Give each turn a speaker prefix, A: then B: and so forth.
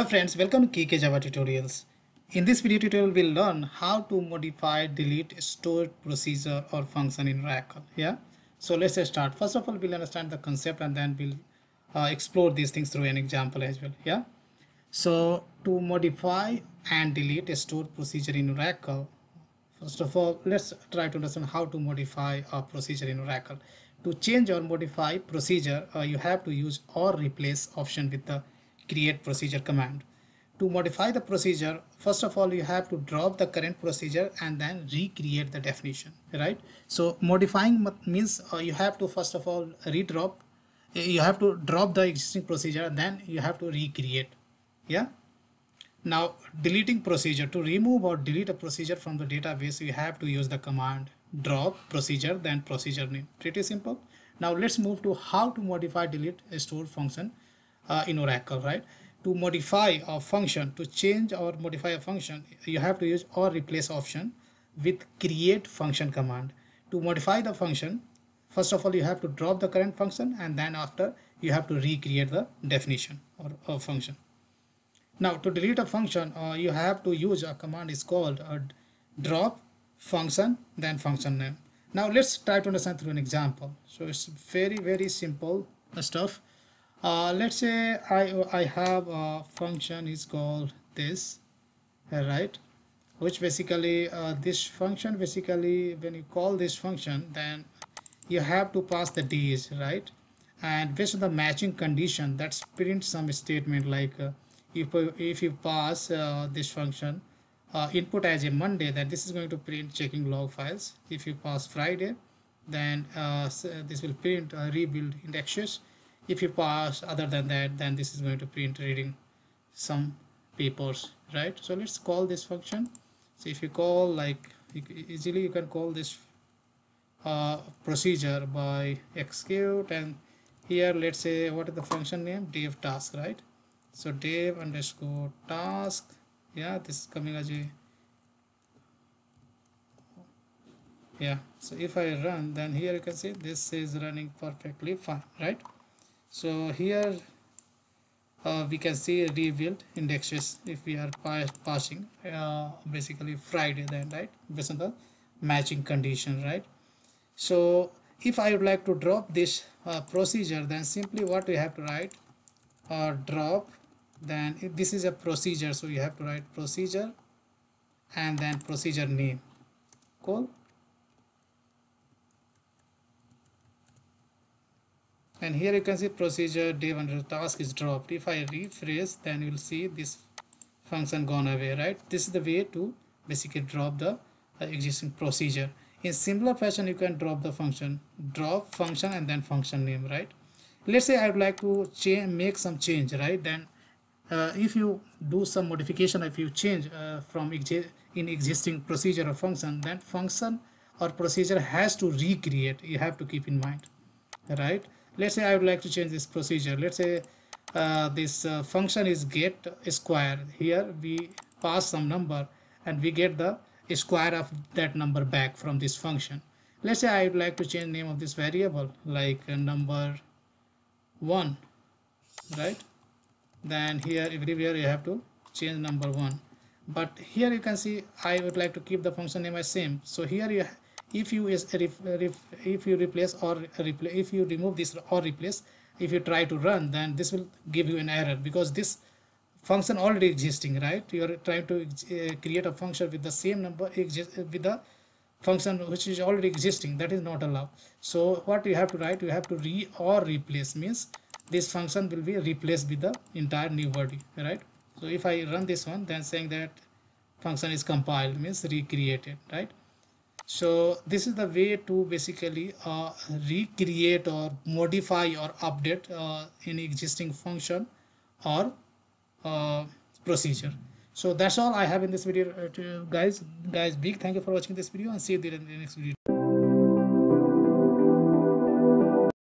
A: Hello friends, welcome to KK Java Tutorials. In this video tutorial, we'll learn how to modify, delete, stored procedure or function in Oracle. Yeah. So let's start. First of all, we'll understand the concept and then we'll uh, explore these things through an example as well. Yeah. So to modify and delete a stored procedure in Oracle, first of all, let's try to understand how to modify a procedure in Oracle. To change or modify procedure, uh, you have to use or replace option with the create procedure command. To modify the procedure, first of all, you have to drop the current procedure and then recreate the definition, right? So modifying means uh, you have to first of all redrop, you have to drop the existing procedure and then you have to recreate, yeah? Now deleting procedure, to remove or delete a procedure from the database, you have to use the command drop procedure then procedure name, pretty simple. Now let's move to how to modify delete a store function uh, in Oracle, right? To modify a function, to change or modify a function, you have to use or replace option with create function command. To modify the function, first of all, you have to drop the current function and then after you have to recreate the definition or, or function. Now to delete a function, uh, you have to use a command is called a uh, drop function then function name. Now let's try to understand through an example. So it's very very simple stuff uh, let's say I, I have a function is called this uh, right which basically uh, this function basically when you call this function then you have to pass the d's right and based on the matching condition that print some statement like uh, if, if you pass uh, this function uh, input as a Monday then this is going to print checking log files if you pass Friday then uh, this will print rebuild indexes if you pass other than that then this is going to print reading some papers right so let's call this function so if you call like easily you can call this uh, procedure by execute and here let's say what is the function name Dev task right so dev underscore task yeah this is coming as a yeah so if i run then here you can see this is running perfectly fine right so here uh, we can see rebuild indexes if we are passing uh, basically Friday then right based on the matching condition right so if I would like to drop this uh, procedure then simply what we have to write or uh, drop then this is a procedure so you have to write procedure and then procedure name cool and here you can see procedure div under task is dropped if i rephrase, then you'll see this function gone away right this is the way to basically drop the uh, existing procedure in similar fashion you can drop the function drop function and then function name right let's say i would like to change make some change right then uh, if you do some modification if you change uh, from exi in existing procedure or function then function or procedure has to recreate you have to keep in mind right let's say I would like to change this procedure let's say uh, this uh, function is get square here we pass some number and we get the square of that number back from this function let's say I would like to change name of this variable like uh, number 1 right then here everywhere you have to change number 1 but here you can see I would like to keep the function name as same so here you if you is if, if, if you replace or replace if you remove this or replace if you try to run then this will give you an error because this function already existing right you are trying to uh, create a function with the same number exist with the function which is already existing that is not allowed so what you have to write you have to re or replace means this function will be replaced with the entire new body right so if i run this one then saying that function is compiled means recreated right so this is the way to basically uh, recreate or modify or update uh, any existing function or uh, procedure so that's all i have in this video uh, guys guys big thank you for watching this video and see you in the next video